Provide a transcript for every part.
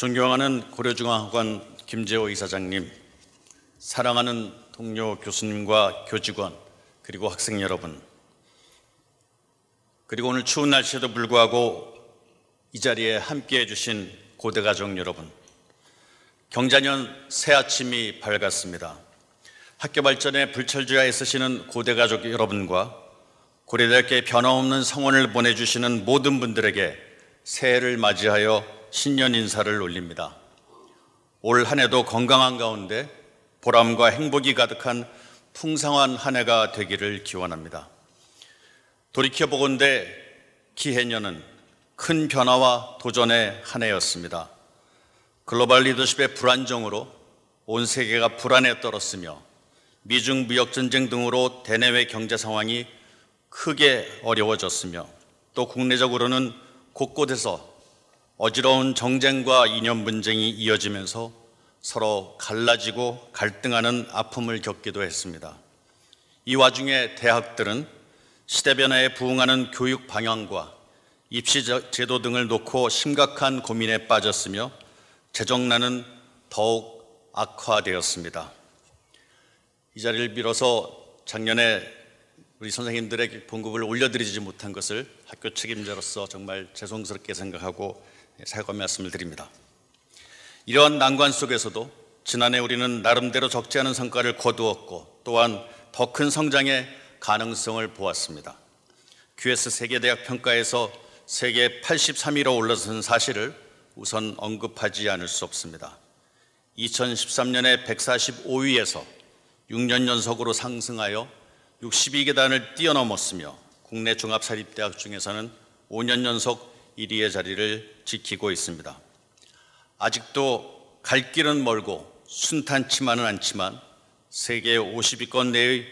존경하는 고려중앙학원 김재호 이사장님, 사랑하는 동료 교수님과 교직원, 그리고 학생 여러분, 그리고 오늘 추운 날씨에도 불구하고 이 자리에 함께해 주신 고대 가족 여러분, 경자년 새 아침이 밝았습니다. 학교 발전에 불철주야 애쓰시는 고대 가족 여러분과 고려대학교에 변함없는 성원을 보내주시는 모든 분들에게 새해를 맞이하여 신년 인사를 올립니다. 올 한 해도 건강한 가운데 보람과 행복이 가득한 풍성한 한 해가 되기를 기원합니다. 돌이켜보건대 기해년은 큰 변화와 도전의 한 해였습니다. 글로벌 리더십의 불안정으로 온 세계가 불안에 떨었으며 미중 무역 전쟁 등으로 대내외 경제 상황이 크게 어려워졌으며 또 국내적으로는 곳곳에서 어지러운 정쟁과 이념 분쟁이 이어지면서 서로 갈라지고 갈등하는 아픔을 겪기도 했습니다. 이 와중에 대학들은 시대 변화에 부응하는 교육 방향과 입시 제도 등을 놓고 심각한 고민에 빠졌으며 재정난은 더욱 악화되었습니다. 이 자리를 빌어서 작년에 우리 선생님들에게 봉급을 올려드리지 못한 것을 학교 책임자로서 정말 죄송스럽게 생각하고 사과 예, 말씀을 드립니다. 이러한 난관 속에서도 지난해 우리는 나름대로 적지 않은 성과를 거두었고 또한 더 큰 성장의 가능성을 보았습니다. QS 세계대학 평가에서 세계 83위로 올라선 사실을 우선 언급하지 않을 수 없습니다. 2013년에 145위에서 6년 연속으로 상승하여 62계단을 뛰어넘었으며 국내 종합사립대학 중에서는 5년 연속 1위의 자리를 지키고 있습니다. 아직도 갈 길은 멀고 순탄치만은 않지만 세계 50위권 내의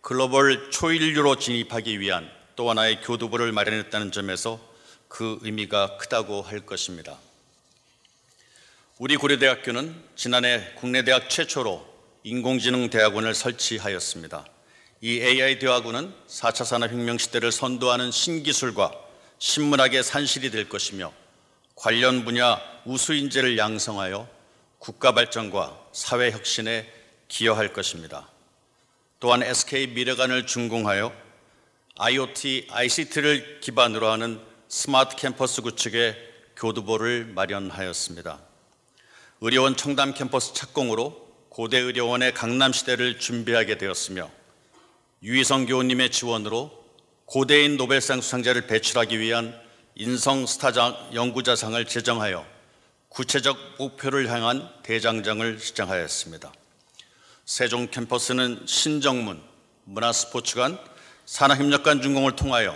글로벌 초인류로 진입하기 위한 또 하나의 교두보를 마련했다는 점에서 그 의미가 크다고 할 것입니다. 우리 고려대학교는 지난해 국내 대학 최초로 인공지능 대학원을 설치하였습니다. 이 AI 대학원은 4차 산업혁명 시대를 선도하는 신기술과 신문학의 산실이 될 것이며 관련 분야 우수 인재를 양성하여 국가 발전과 사회 혁신에 기여할 것입니다. 또한 SK 미래관을 준공하여 IoT, ICT를 기반으로 하는 스마트 캠퍼스 구축의 교두보를 마련하였습니다. 의료원 청담 캠퍼스 착공으로 고대 의료원의 강남시대를 준비하게 되었으며 유희성 교원님의 지원으로 고대인 노벨상 수상자를 배출하기 위한 인성 스타장 연구자상을 제정하여 구체적 목표를 향한 대장정을 시작하였습니다. 세종 캠퍼스는 신정문, 문화스포츠관, 산학협력관 준공을 통하여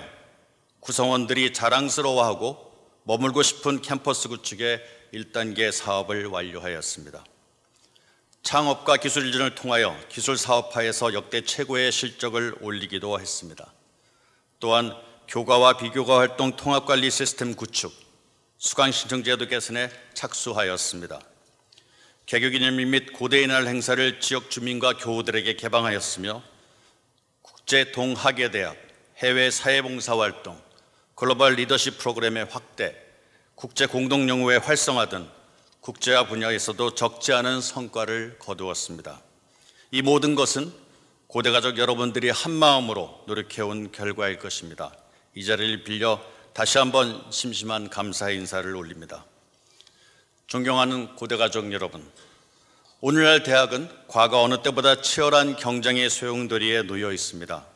구성원들이 자랑스러워하고 머물고 싶은 캠퍼스 구축의 1단계 사업을 완료하였습니다. 창업과 기술 일전을 통하여 기술 사업화에서 역대 최고의 실적을 올리기도 했습니다. 또한 교과와 비교과 활동 통합관리 시스템 구축, 수강신청제도 개선에 착수하였습니다. 개교기념일 및 고대의날 행사를 지역 주민과 교우들에게 개방하였으며 국제 동학예대학, 해외 사회봉사활동, 글로벌 리더십 프로그램의 확대, 국제 공동연구의 활성화 등 국제화 분야에서도 적지 않은 성과를 거두었습니다. 이 모든 것은 고대 가족 여러분들이 한 마음으로 노력해온 결과일 것입니다. 이 자리를 빌려 다시 한번 심심한 감사 인사를 올립니다. 존경하는 고대 가족 여러분, 오늘날 대학은 과거 어느 때보다 치열한 경쟁의 소용돌이에 놓여 있습니다.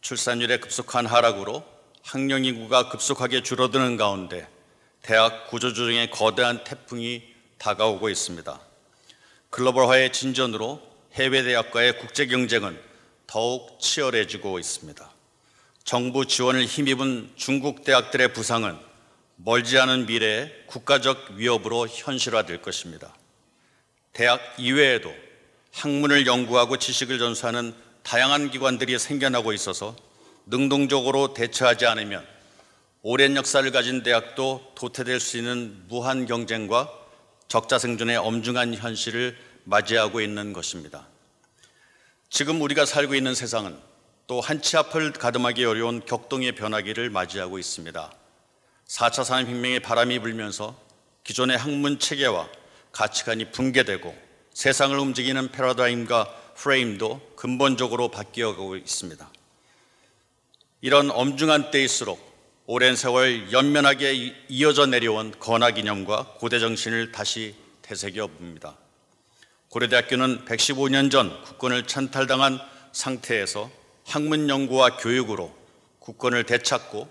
출산율의 급속한 하락으로 학령 인구가 급속하게 줄어드는 가운데 대학 구조조정의 거대한 태풍이 다가오고 있습니다. 글로벌화의 진전으로 해외 대학과의 국제 경쟁은 더욱 치열해지고 있습니다. 정부 지원을 힘입은 중국 대학들의 부상은 멀지 않은 미래에 국가적 위협으로 현실화될 것입니다. 대학 이외에도 학문을 연구하고 지식을 전수하는 다양한 기관들이 생겨나고 있어서 능동적으로 대처하지 않으면 오랜 역사를 가진 대학도 도태될 수 있는 무한 경쟁과 적자 생존의 엄중한 현실을 맞이하고 있는 것입니다. 지금 우리가 살고 있는 세상은 또 한치 앞을 가늠하기 어려운 격동의 변화기를 맞이하고 있습니다. 4차 산업혁명의 바람이 불면서 기존의 학문 체계와 가치관이 붕괴되고 세상을 움직이는 패러다임과 프레임도 근본적으로 바뀌어가고 있습니다. 이런 엄중한 때일수록 오랜 세월 연면하게 이어져 내려온 건학 이념과 고대 정신을 다시 되새겨 봅니다. 고려대학교는 115년 전 국권을 찬탈당한 상태에서 학문 연구와 교육으로 국권을 되찾고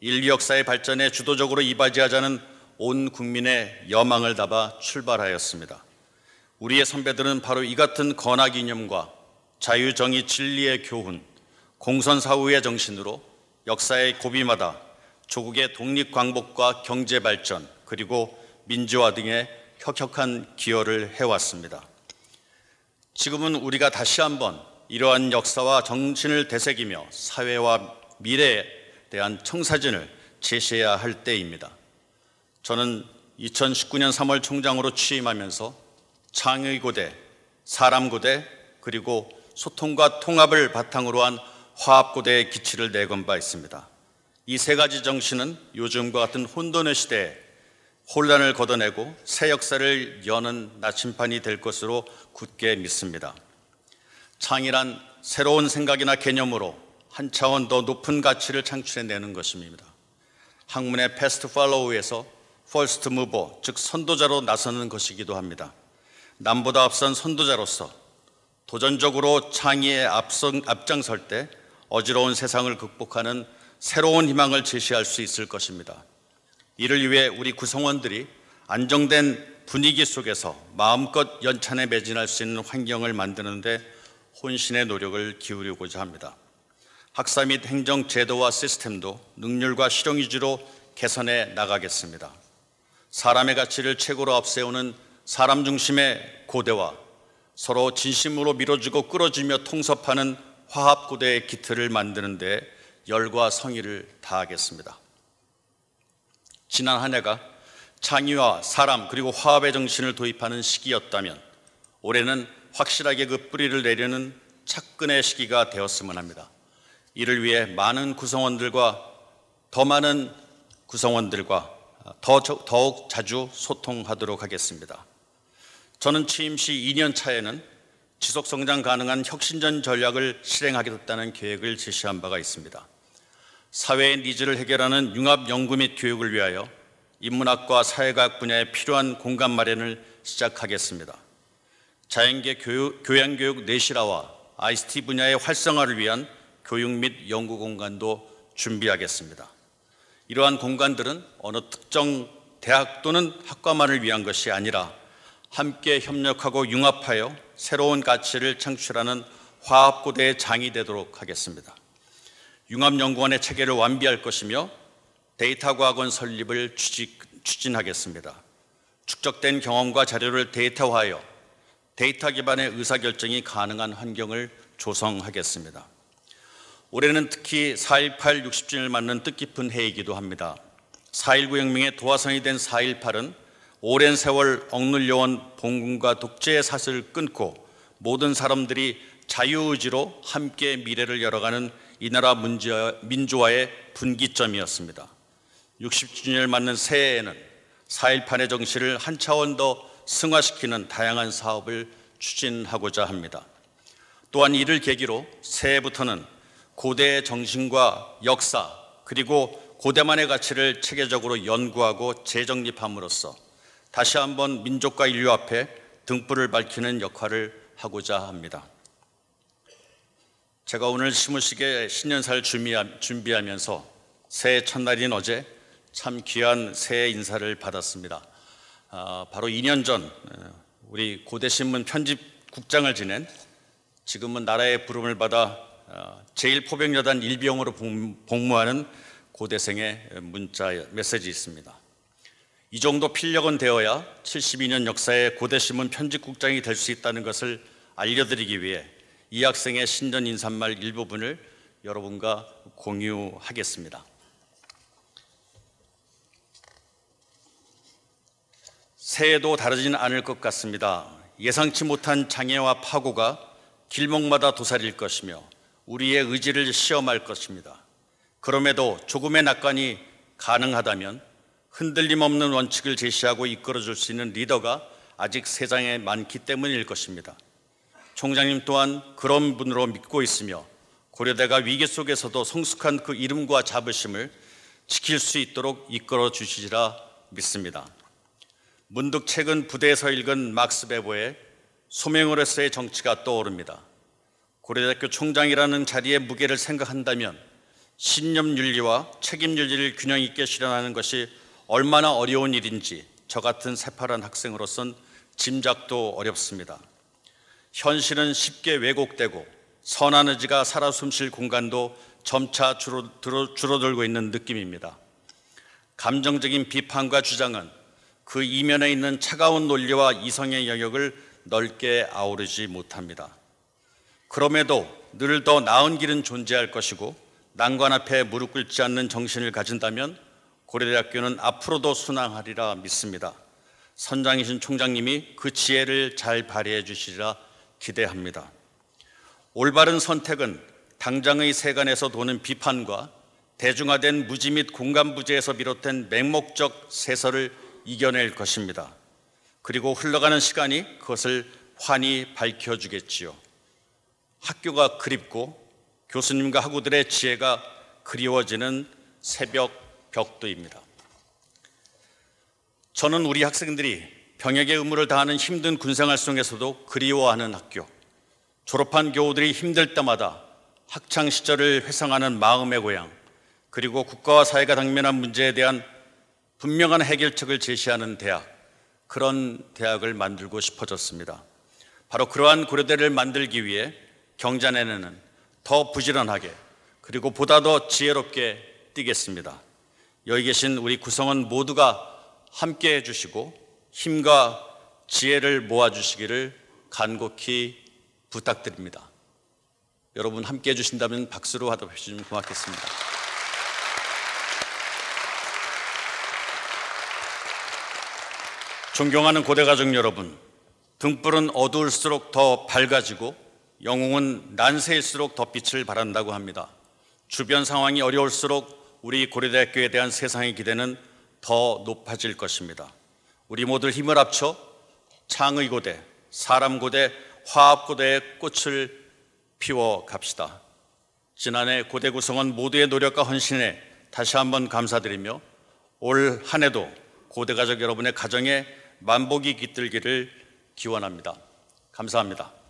인류 역사의 발전에 주도적으로 이바지하자는 온 국민의 여망을 담아 출발하였습니다. 우리의 선배들은 바로 이 같은 건학 이념과 자유, 정의, 진리의 교훈, 공선 사후의 정신으로 역사의 고비마다 조국의 독립 광복과 경제 발전 그리고 민주화 등의 혁혁한 기여를 해왔습니다. 지금은 우리가 다시 한번 이러한 역사와 정신을 되새기며 사회와 미래에 대한 청사진을 제시해야 할 때입니다. 저는 2019년 3월 총장으로 취임하면서 창의고대, 사람고대, 그리고 소통과 통합을 바탕으로 한 화합고대의 기치를 내건 바 있습니다. 이 세 가지 정신은 요즘과 같은 혼돈의 시대에 혼란을 걷어내고 새 역사를 여는 나침판이 될 것으로 굳게 믿습니다. 창의란 새로운 생각이나 개념으로 한 차원 더 높은 가치를 창출해내는 것입니다. 학문의 패스트 팔로우에서 퍼스트 무버, 즉 선도자로 나서는 것이기도 합니다. 남보다 앞선 선도자로서 도전적으로 창의에 앞선, 앞장설 때 어지러운 세상을 극복하는 새로운 희망을 제시할 수 있을 것입니다. 이를 위해 우리 구성원들이 안정된 분위기 속에서 마음껏 연찬에 매진할 수 있는 환경을 만드는데 혼신의 노력을 기울이고자 합니다. 학사 및 행정 제도와 시스템도 능률과 실용 위주로 개선해 나가겠습니다. 사람의 가치를 최고로 앞세우는 사람 중심의 고대와 서로 진심으로 밀어주고 끌어주며 통섭하는 화합고대의 기틀을 만드는 데 열과 성의를 다하겠습니다. 지난 한 해가 창의와 사람 그리고 화합의 정신을 도입하는 시기였다면 올해는 확실하게 그 뿌리를 내려는 착근의 시기가 되었으면 합니다. 이를 위해 많은 구성원들과 더 많은 구성원들과 더, 더욱 자주 소통하도록 하겠습니다. 저는 취임 시 2년 차에는 지속성장 가능한 혁신전 전략을 실행하겠다는 계획을 제시한 바가 있습니다. 사회의 니즈를 해결하는 융합 연구 및 교육을 위하여 인문학과 사회과학 분야에 필요한 공간 마련을 시작하겠습니다. 자연계 교육, 교양교육 내실화와 ICT 분야의 활성화를 위한 교육 및 연구 공간도 준비하겠습니다. 이러한 공간들은 어느 특정 대학 또는 학과만을 위한 것이 아니라 함께 협력하고 융합하여 새로운 가치를 창출하는 화합고대의 장이 되도록 하겠습니다. 융합연구원의 체계를 완비할 것이며 데이터 과학원 설립을 추진하겠습니다. 축적된 경험과 자료를 데이터화하여 데이터 기반의 의사결정이 가능한 환경을 조성하겠습니다. 올해는 특히 4.18 60주년을 맞는 뜻깊은 해이기도 합니다. 4.19 혁명의 도화선이 된 4.18은 오랜 세월 억눌려온 봉군과 독재의 사슬을 끊고 모든 사람들이 자유의지로 함께 미래를 열어가는 이 나라 문제, 민주화의 분기점이었습니다. 60주년을 맞는 새해에는 4.18의 정신을 한 차원 더 승화시키는 다양한 사업을 추진하고자 합니다. 또한 이를 계기로 새해부터는 고대의 정신과 역사 그리고 고대만의 가치를 체계적으로 연구하고 재정립함으로써 다시 한번 민족과 인류 앞에 등불을 밝히는 역할을 하고자 합니다. 제가 오늘 스무식게 신년사를 준비하면서 새해 첫날인 어제 참 귀한 새해 인사를 받았습니다. 아, 바로 2년 전 어, 우리 고대신문 편집국장을 지낸 지금은 나라의 부름을 받아 어, 제1포병여단 일병으로 복무하는 고대생의 문자 메시지 있습니다. 이 정도 필력은 되어야 72년 역사의 고대신문 편집국장이 될 수 있다는 것을 알려드리기 위해 이 학생의 신년 인사말 일부분을 여러분과 공유하겠습니다. 새해도 다르진 않을 것 같습니다. 예상치 못한 장애와 파고가 길목마다 도사릴 것이며 우리의 의지를 시험할 것입니다. 그럼에도 조금의 낙관이 가능하다면 흔들림 없는 원칙을 제시하고 이끌어줄 수 있는 리더가 아직 세상에 많기 때문일 것입니다. 총장님 또한 그런 분으로 믿고 있으며 고려대가 위기 속에서도 성숙한 그 이름과 자부심을 지킬 수 있도록 이끌어 주시리라 믿습니다. 문득 최근 부대에서 읽은 막스 베보의 소명으로서의 정치가 떠오릅니다. 고려대학교 총장이라는 자리의 무게를 생각한다면 신념 윤리와 책임 윤리를 균형 있게 실현하는 것이 얼마나 어려운 일인지 저 같은 새파란 학생으로선 짐작도 어렵습니다. 현실은 쉽게 왜곡되고 선한 의지가 살아 숨 쉴 공간도 점차 줄어, 들고 있는 느낌입니다. 감정적인 비판과 주장은 그 이면에 있는 차가운 논리와 이성의 영역을 넓게 아우르지 못합니다. 그럼에도 늘 더 나은 길은 존재할 것이고 난관 앞에 무릎 꿇지 않는 정신을 가진다면 고려대학교는 앞으로도 순항하리라 믿습니다. 선장이신 총장님이 그 지혜를 잘 발휘해 주시리라 기대합니다. 올바른 선택은 당장의 세간에서 도는 비판과 대중화된 무지 및공간 부재에서 비롯된 맹목적 세설을 이겨낼 것입니다. 그리고 흘러가는 시간이 그것을 환히 밝혀주겠지요. 학교가 그립고 교수님과 학우들의 지혜가 그리워지는 새벽 벽도입니다. 저는 우리 학생들이 병역의 의무를 다하는 힘든 군생활 속에서도 그리워하는 학교, 졸업한 교우들이 힘들 때마다 학창 시절을 회상하는 마음의 고향, 그리고 국가와 사회가 당면한 문제에 대한 분명한 해결책을 제시하는 대학, 그런 대학을 만들고 싶어졌습니다. 바로 그러한 고려대를 만들기 위해 경자년는더 부지런하게 그리고 보다 더 지혜롭게 뛰겠습니다. 여기 계신 우리 구성원 모두가 함께 해주시고 힘과 지혜를 모아주시기를 간곡히 부탁드립니다. 여러분 함께 해주신다면 박수로 화답해 주시면 고맙겠습니다. 존경하는 고대가족 여러분, 등불은 어두울수록 더 밝아지고 영웅은 난세일수록 더 빛을 발한다고 합니다. 주변 상황이 어려울수록 우리 고려대학교에 대한 세상의 기대는 더 높아질 것입니다. 우리 모두 힘을 합쳐 창의고대, 사람고대, 화합고대의 꽃을 피워 갑시다. 지난해 고대 구성원 모두의 노력과 헌신에 다시 한번 감사드리며 올 한 해도 고대 가족 여러분의 가정에 만복이 깃들기를 기원합니다. 감사합니다.